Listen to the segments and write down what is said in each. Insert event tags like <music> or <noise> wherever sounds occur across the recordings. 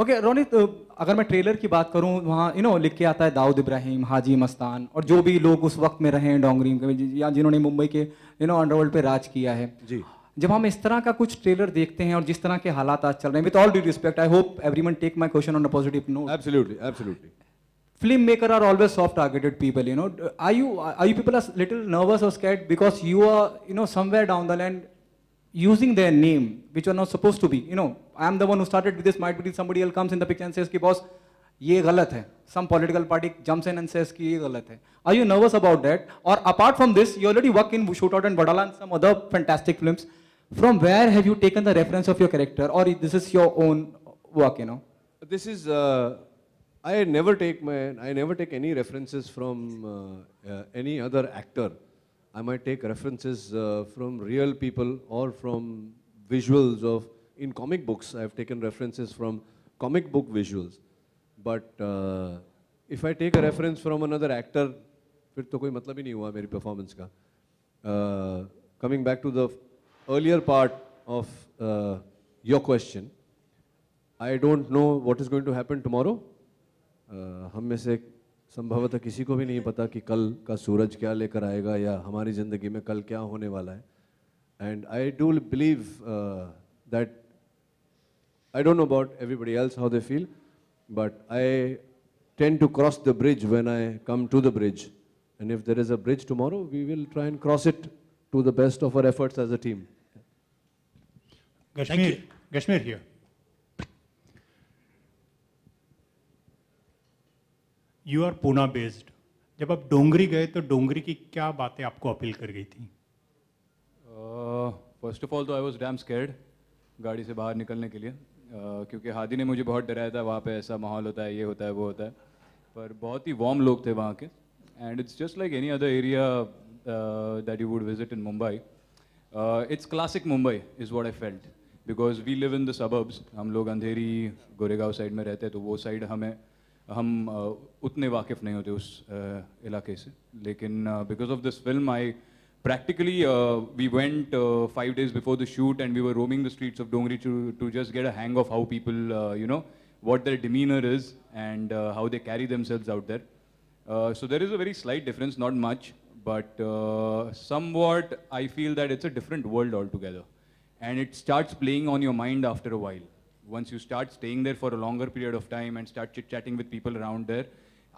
Okay okay, Ronit तो अगर मैं ट्रेलर की बात करूं वहाँ यू नो लिख के आता है दाऊद इब्राहिम हाजी मस्तान और जो भी लोग उस वक्त में रहे हैं डोंगरी या जिन्होंने मुंबई के यू नो अंडरवर्ल्ड पे राज किया है जी जब हम इस तरह का कुछ ट्रेलर देखते हैं और जिस तरह के हालात आज चल रहे हैं with all due respect I hope every take my question on a positive note absolutely absolutely film maker are always soft targeted people you know I you I you people are little nervous और scared because you are you know somewhere down the land using their name which are not suppose to be you know I am the one who started with this, might be somebody else comes in the picture and says, boss, ye galat hai. Some political party jumps in and says, ye galat hai. Are you nervous about that? Or apart from this, you already work in Shootout and Badala and some other fantastic films. From where have you taken the reference of your character? Or this is your own work, you know? This is, uh, I never take my, I never take any references from uh, uh, any other actor. I might take references from real people or from visuals of, in comic books, I've taken references from comic book visuals. But uh, if I take a reference from another actor, फिर तो कोई मतलब ही नहीं हुआ मेरी performance का. Uh, coming back to the earlier part of uh, your question, I don't know what is going to happen tomorrow. Uh, हम में से संभवतः किसी को भी नहीं पता कि कल का सूरज क्या लेकर आएगा या हमारी ज़िंदगी में कल क्या होने वाला है and I do believe that I don't know about everybody else how they feel, but I tend to cross the bridge when I come to the bridge. And if there is a bridge tomorrow, we will try and cross it to the best of our efforts as a team. Kashmir, Kashmir here. You are Pune based. जब आप डोंगरी गए तो डोंगरी की क्या बातें आपको appeal कर गई थी फर्स्ट ऑफ ऑल तो आई वॉज डैम स्केर्ड गाड़ी से बाहर निकलने के लिए क्योंकि हादी ने मुझे बहुत डराया था वहाँ पे ऐसा माहौल होता है ये होता है वो होता है पर बहुत ही वार्म लोग थे वहाँ के and it's just like any other area that you would visit in Mumbai it's classic Mumbai is what I felt because we live in the suburbs हम लोग अंधेरी गोरेगांव साइड में रहते हैं तो वो साइड हमें हम uh, उतने वाकिफ़ नहीं होते उस uh, इलाके से लेकिन because of this film I practically uh, we went uh, five days before the shoot and we were roaming the streets of Dongri to, to just get a hang of how people, uh, you know, what their demeanor is and uh, how they carry themselves out there. Uh, so there is a very slight difference, not much, but uh, somewhat I feel that it's a different world altogether. And it starts playing on your mind after a while. Once you start staying there for a longer period of time and start chit-chatting with people around there,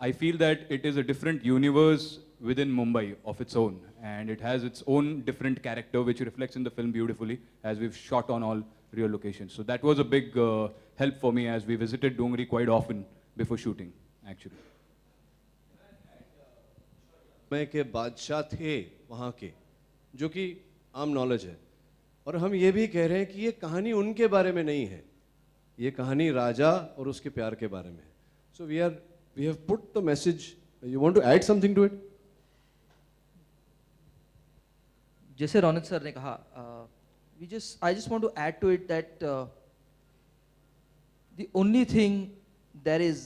I feel that it is a different universe within Mumbai of its own. And it has its own different character, which reflects in the film beautifully, as we've shot on all real locations. So that was a big uh, help for me as we visited Dongri quite often before shooting, actually. मैं के बादशाह थे वहाँ के जो कि आम knowledge है और हम ये भी कह रहे हैं कि ये कहानी उनके बारे में नहीं है ये कहानी राजा और उसके प्यार के बारे में है so we are we have put the message you want to add something to it जैसे रौनक सर ने कहा we just I just want to add to it that the only thing there is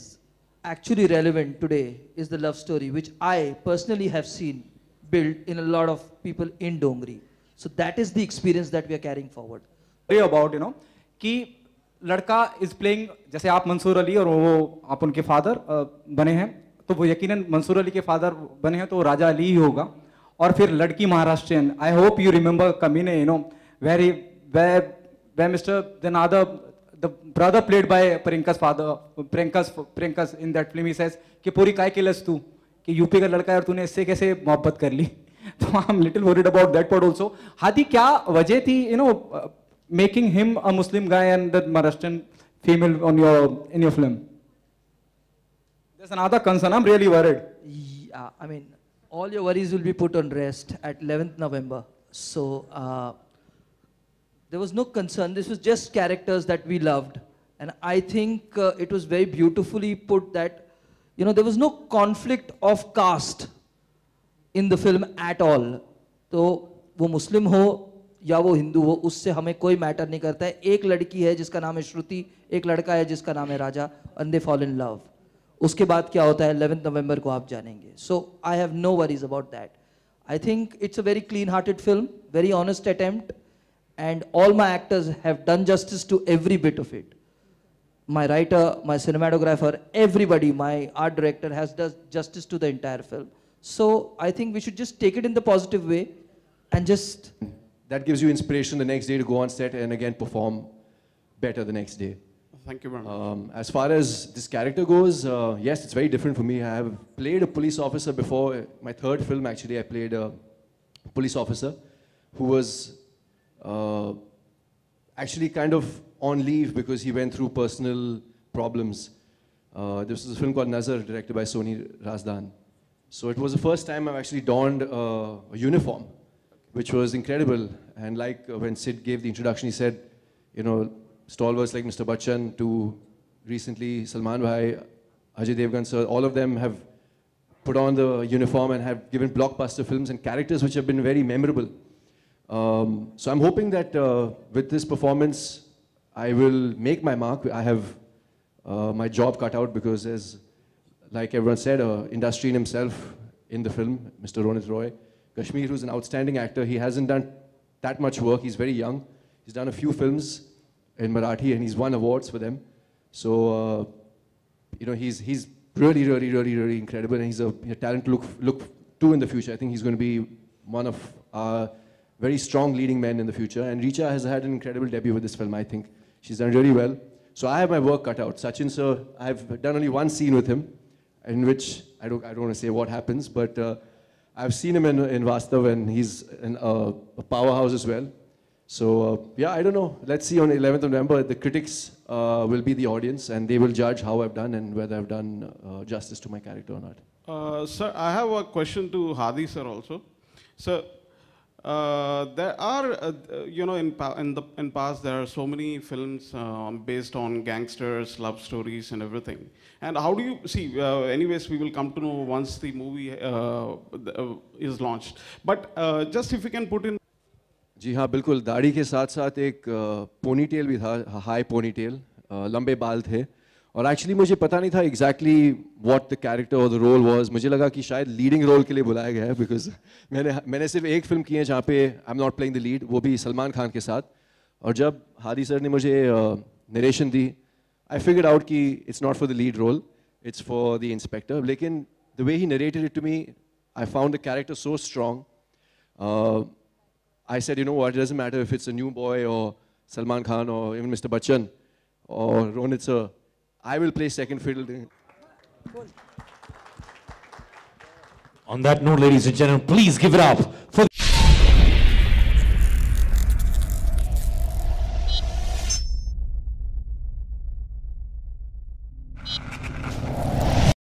actually relevant today is the love story which I personally have seen build in a of people in Dongri so that is the experience that we are carrying forward about you know कि लड़का is playing जैसे आप मंसूर अली और वो आप उनके father uh, बने हैं तो वो यकीनन मंसूर अली के फादर बने हैं तो राजा अली ही होगा और फिर लड़की Maharashtrian I hope you remember Kaminey you know very way mister दनादर the brother played by Priyanka's father Priyanka's Priyanka's in that film he says कि पूरी काय केलस तू कि यूपी का लड़का है और तूने इससे कैसे मोहब्बत कर ली <laughs> तो I am little worried about that part also Hadi क्या वजह थी you know making him a Muslim guy and the Maharashtrian female on your in your film this another concern I am really worried I all your worries will be put on rest at 11th November. So uh, there was no concern. This was just characters that we loved. And I think uh, it was very beautifully put that, you know, there was no conflict of caste in the film at all. So, wo Muslim ho ya wo Hindu ho, usse hame koi matter nahi karta hai. Ek ladki hai jiska naam hai Shruti, ek ladka hai jiska naam hai Raja, and they fall in love. उसके बाद क्या होता है eleventh नवंबर को आप जानेंगे so I have no worries about that I think it's a very clean hearted film very honest attempt and all my actors have done justice to every bit of it my writer my cinematographer everybody my art director has justice to the entire film so I think we should just take it in the positive way and just that gives you inspiration the next day to go on set and again perform better the next day Thank you very much. Um, as far as this character goes, uh, yes, it's very different for me. I have played a police officer before. My third film, actually, I played a police officer who was uh, actually kind of on leave because he went through personal problems. Uh, this was a film called Nazar, directed by Sony Razdan. So it was the first time I've actually donned a uniform, which was incredible. And like uh, when Sid gave the introduction, he said, you know, stalwarts like Mr. Bachchan to recently Salman Bhai, Ajay Devgan sir, all of them have put on the uniform and have given blockbuster films and characters which have been very memorable. Um, so I'm hoping that uh, with this performance, I will make my mark. I have uh, my job cut out because there's, like everyone said, uh, industry in himself in the film, Mr. Ronit Roy. Kashmir, who's an outstanding actor, he hasn't done that much work. He's very young. He's done a few films in Marathi, and he's won awards for them. So, uh, you know, he's he's really, really, really, really incredible, and he's a, a talent to look look to in the future. I think he's going to be one of our very strong leading men in the future. And Richa has had an incredible debut with this film. I think she's done really well. So I have my work cut out. Sachin sir, I've done only one scene with him, in which I don't I don't want to say what happens, but uh, I've seen him in in Vastav, and he's in, uh, a powerhouse as well. So uh, yeah, I don't know. Let's see on 11th of November. The critics uh, will be the audience, and they will judge how I've done and whether I've done uh, justice to my character or not. sir, I have a question to Hadi sir also. So uh, there are, uh, you know, in, in, the, in past there are so many films based on gangsters, love stories and everything. And how do you, see, anyways, we will come to know once the movie is launched. But just if you can put in जी हाँ बिल्कुल दाढ़ी के साथ साथ एक ponytail भी था हाई पोनी टेल लंबे बाल थे और एक्चुअली मुझे पता नहीं था एग्जैक्टली वॉट द कैरेक्टर और द रोल वॉज मुझे लगा कि शायद लीडिंग रोल के लिए बुलाया गया है बिकॉज मैंने मैंने सिर्फ एक फिल्म की है जहाँ पे I am not playing the lead वो भी सलमान खान के साथ और जब हादी सर ने मुझे नरेशन दी आई फिगर आउट कि it's not for the lead role it's for the inspector लेकिन the way he narrated it to me I found the character so strong I said, you know what, it doesn't matter if it's a new boy or Salman Khan or even Mr. Bachchan or Ronit sir, I will play second fiddle. On that note, ladies and gentlemen, please give it up for